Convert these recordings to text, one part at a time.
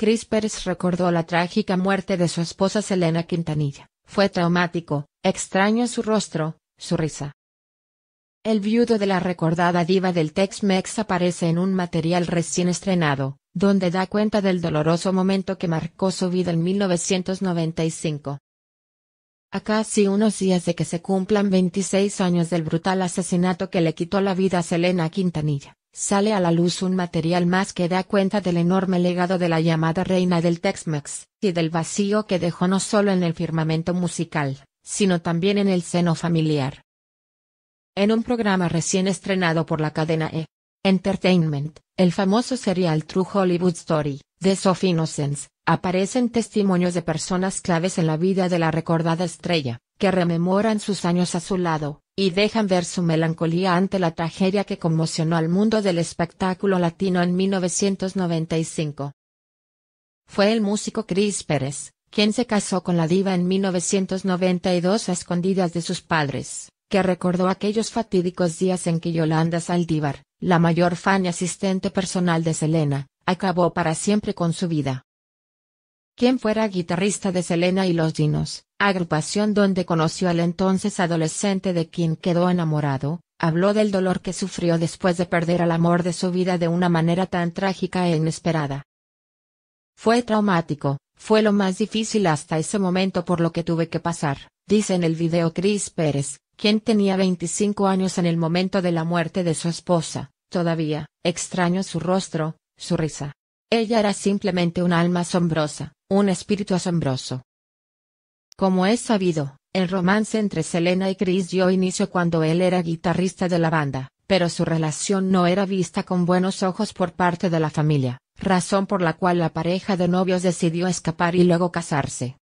Crispers recordó la trágica muerte de su esposa Selena Quintanilla. Fue traumático, extraño su rostro, su risa. El viudo de la recordada diva del Tex-Mex aparece en un material recién estrenado, donde da cuenta del doloroso momento que marcó su vida en 1995. A casi unos días de que se cumplan 26 años del brutal asesinato que le quitó la vida a Selena Quintanilla, sale a la luz un material más que da cuenta del enorme legado de la llamada reina del Tex-Mex, y del vacío que dejó no solo en el firmamento musical, sino también en el seno familiar. En un programa recién estrenado por la cadena E! Entertainment, el famoso serial True Hollywood Story, de Sophie Innocence, aparecen testimonios de personas claves en la vida de la recordada estrella, que rememoran sus años a su lado, y dejan ver su melancolía ante la tragedia que conmocionó al mundo del espectáculo latino en 1995. Fue el músico Chris Pérez, quien se casó con la diva en 1992 a escondidas de sus padres, que recordó aquellos fatídicos días en que Yolanda Saldívar, la mayor fan y asistente personal de Selena, acabó para siempre con su vida quien fuera guitarrista de Selena y Los Dinos, agrupación donde conoció al entonces adolescente de quien quedó enamorado, habló del dolor que sufrió después de perder al amor de su vida de una manera tan trágica e inesperada. Fue traumático, fue lo más difícil hasta ese momento por lo que tuve que pasar, dice en el video Chris Pérez, quien tenía 25 años en el momento de la muerte de su esposa, todavía, extraño su rostro, su risa, ella era simplemente un alma asombrosa, un espíritu asombroso. Como es sabido, el romance entre Selena y Chris dio inicio cuando él era guitarrista de la banda, pero su relación no era vista con buenos ojos por parte de la familia, razón por la cual la pareja de novios decidió escapar y luego casarse.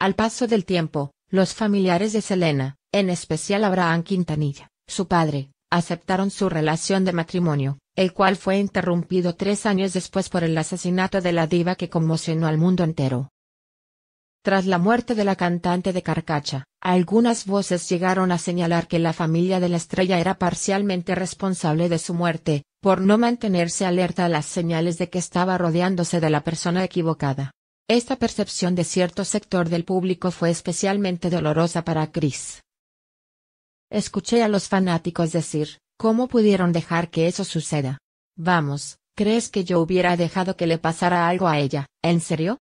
Al paso del tiempo, los familiares de Selena, en especial Abraham Quintanilla, su padre, aceptaron su relación de matrimonio, el cual fue interrumpido tres años después por el asesinato de la diva que conmocionó al mundo entero. Tras la muerte de la cantante de Carcacha, algunas voces llegaron a señalar que la familia de la estrella era parcialmente responsable de su muerte, por no mantenerse alerta a las señales de que estaba rodeándose de la persona equivocada. Esta percepción de cierto sector del público fue especialmente dolorosa para Chris. Escuché a los fanáticos decir, ¿Cómo pudieron dejar que eso suceda? Vamos, ¿crees que yo hubiera dejado que le pasara algo a ella, en serio?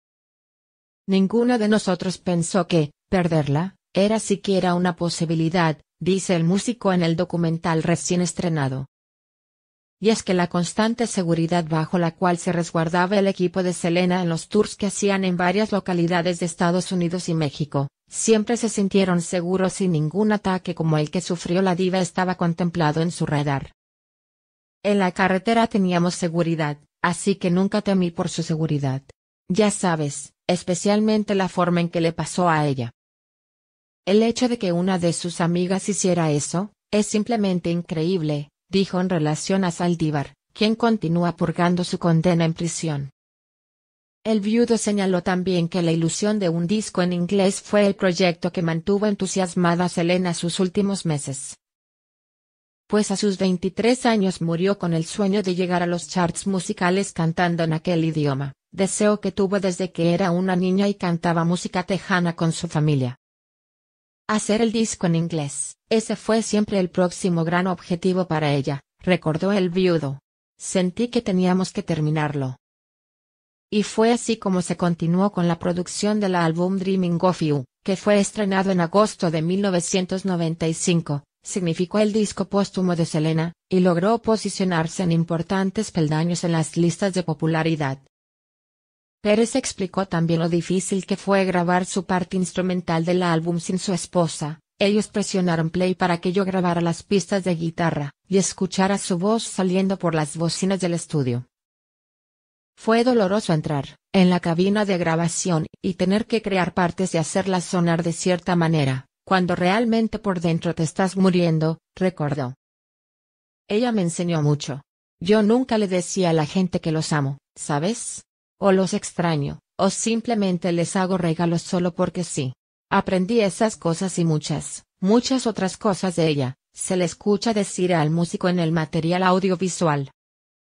Ninguno de nosotros pensó que, perderla, era siquiera una posibilidad, dice el músico en el documental recién estrenado. Y es que la constante seguridad bajo la cual se resguardaba el equipo de Selena en los tours que hacían en varias localidades de Estados Unidos y México, Siempre se sintieron seguros y ningún ataque como el que sufrió la diva estaba contemplado en su radar. En la carretera teníamos seguridad, así que nunca temí por su seguridad. Ya sabes, especialmente la forma en que le pasó a ella. El hecho de que una de sus amigas hiciera eso, es simplemente increíble, dijo en relación a Saldívar, quien continúa purgando su condena en prisión. El viudo señaló también que la ilusión de un disco en inglés fue el proyecto que mantuvo entusiasmada a Selena sus últimos meses. Pues a sus 23 años murió con el sueño de llegar a los charts musicales cantando en aquel idioma, deseo que tuvo desde que era una niña y cantaba música tejana con su familia. Hacer el disco en inglés, ese fue siempre el próximo gran objetivo para ella, recordó el viudo. Sentí que teníamos que terminarlo. Y fue así como se continuó con la producción del álbum Dreaming of You, que fue estrenado en agosto de 1995, significó el disco póstumo de Selena, y logró posicionarse en importantes peldaños en las listas de popularidad. Pérez explicó también lo difícil que fue grabar su parte instrumental del álbum sin su esposa, ellos presionaron play para que yo grabara las pistas de guitarra, y escuchara su voz saliendo por las bocinas del estudio. Fue doloroso entrar, en la cabina de grabación, y tener que crear partes y hacerlas sonar de cierta manera, cuando realmente por dentro te estás muriendo, recordó. Ella me enseñó mucho. Yo nunca le decía a la gente que los amo, ¿sabes? O los extraño, o simplemente les hago regalos solo porque sí. Aprendí esas cosas y muchas, muchas otras cosas de ella, se le escucha decir al músico en el material audiovisual.